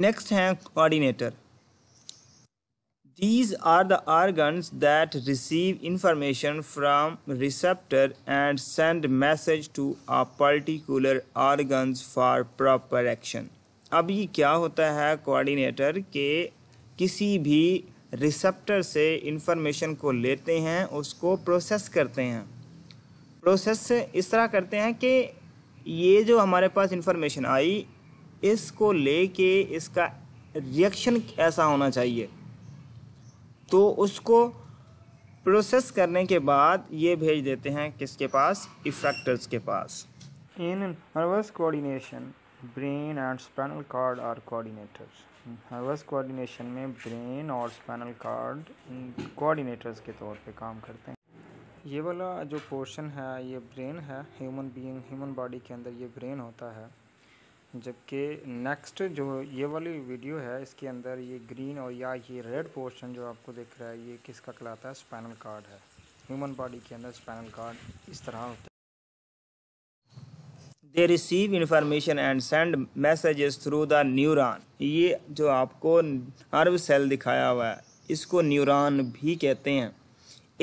Next हैं coordinator these are the organs that receive information from receptor and send message to a particular organs for proper action अब ये क्या होता है coordinator के किसी भी रिसेप्टर से इंफॉर्मेशन को लेते हैं उसको प्रोसेस करते हैं प्रोसेस इस तरह करते हैं कि ये जो हमारे पास इंफॉर्मेशन आई इसको लेके इसका रिएक्शन ऐसा होना चाहिए तो उसको प्रोसेस करने के बाद ये भेज देते हैं किसके पास इफेक्टर्स के पास in nervous coordination brain and spinal cord are coordinators nervous coordination में ब्रेन और स्पाइनल कार्ड कोऑर्डिनेटर्स के तौर पे काम करते हैं ये वाला जो पोर्शन है ये ब्रेन है ह्यूमन बीइंग ह्यूमन बॉडी के अंदर ये ब्रेन होता है जबकि नेक्स्ट जो ये वाली वीडियो है इसके अंदर ये ग्रीन और या ये रेड पोर्शन जो आपको दिख रहा है ये किसका कहलाता है स्पैनल कार्ड है ह्यूमन बॉडी के अंदर स्पैनल कार्ड इस तरह होता है they receive information and send messages through the neuron ये जो आपको नर्व सेल दिखाया हुआ है इसको न्यूरॉन भी कहते हैं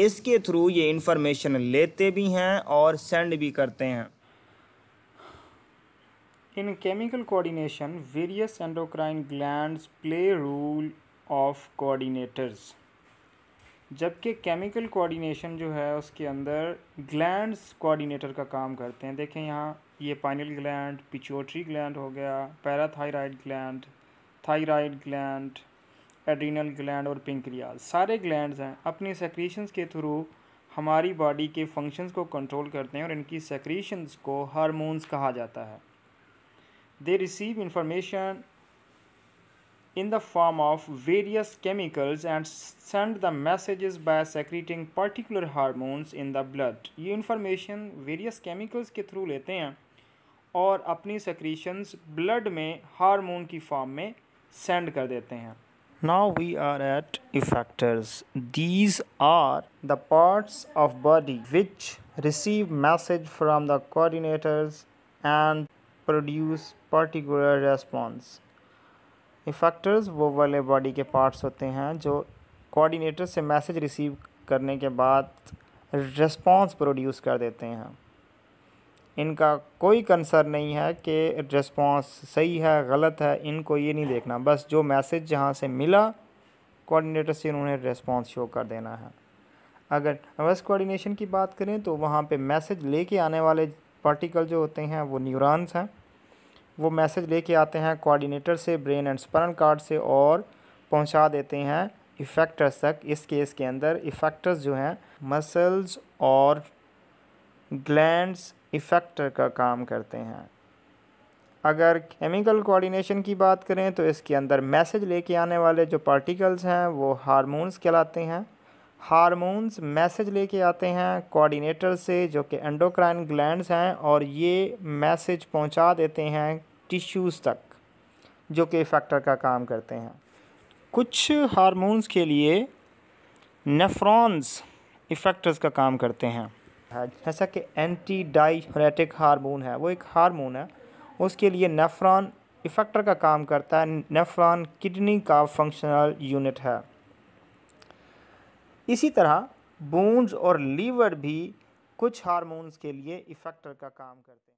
इसके थ्रू ये इंफॉर्मेशन लेते भी हैं और सेंड भी करते हैं in chemical coordination, various endocrine gland play role of coordinators. जबकि केमिकल कोऑर्डिनेशन जो है उसके अंदर ग्लैंड कोऑर्डिनेटर का काम करते हैं देखें यहाँ ये पाइनल ग्लैंड पिचोट्री ग्लैंड हो गया parathyroid gland thyroid gland adrenal gland और पिंक्रियाज सारे ग्लैंड हैं अपने सेक्रीशंस के थ्रू हमारी बॉडी के फंक्शंस को कंट्रोल करते हैं और इनकी सेक्रीशंस को हारमोन्स कहा जाता है They receive information in the form of various chemicals and send the messages by secreting particular hormones in the blood ये information various chemicals ke through लेते हैं aur apni secretions blood में hormone ki form में send kar dete हैं Now we are at effectors. These are the parts of body which receive message from the coordinators and produce particular response effectors वो वाले body के parts होते हैं जो coordinator से message receive करने के बाद रेस्पॉन्स प्रोड्यूस कर देते हैं इनका कोई कंसर्न नहीं है कि रेस्पॉन्स सही है गलत है इनको ये नहीं देखना बस जो मैसेज जहाँ से मिला कोऑर्डिनेटर से उन्होंने रिस्पॉन्स शो कर देना है अगर रिवर्स कोऑर्डिनेशन की बात करें तो वहाँ पे मैसेज लेके आने वाले पार्टिकल जो होते हैं वो न्यूरॉन्स हैं वो मैसेज लेके आते हैं कोऑर्डिनेटर से ब्रेन एंड स्परन कार्ड से और पहुंचा देते हैं इफ़ेक्टर्स तक इस केस के अंदर इफ़ेक्टर्स जो हैं मसल्स और ग्लैंड्स इफ़ेक्टर का काम करते हैं अगर केमिकल कोऑर्डिनेशन की बात करें तो इसके अंदर मैसेज लेके आने वाले जो पार्टिकल्स हैं वो हारमोन्स कहलाते हैं हारमोन्स मैसेज लेके आते हैं कोऑर्डिनेटर से जो कि एंडोक्राइन ग्लैंड्स हैं और ये मैसेज पहुंचा देते हैं टिश्यूज़ तक जो कि फैक्टर का काम करते हैं कुछ हारमोन्स के लिए नेफ्रॉन्स इफेक्टर्स का काम करते हैं जैसा कि एंटी डाईरेटिक हारमोन है वो एक हारमोन है उसके लिए नेफ्रॉन इफेक्टर का काम करता है नेफ्रॉन किडनी का फंक्शनल यूनिट है इसी तरह बोन्स और लीवर भी कुछ हार्मोन्स के लिए इफ़ेक्टर का काम करते हैं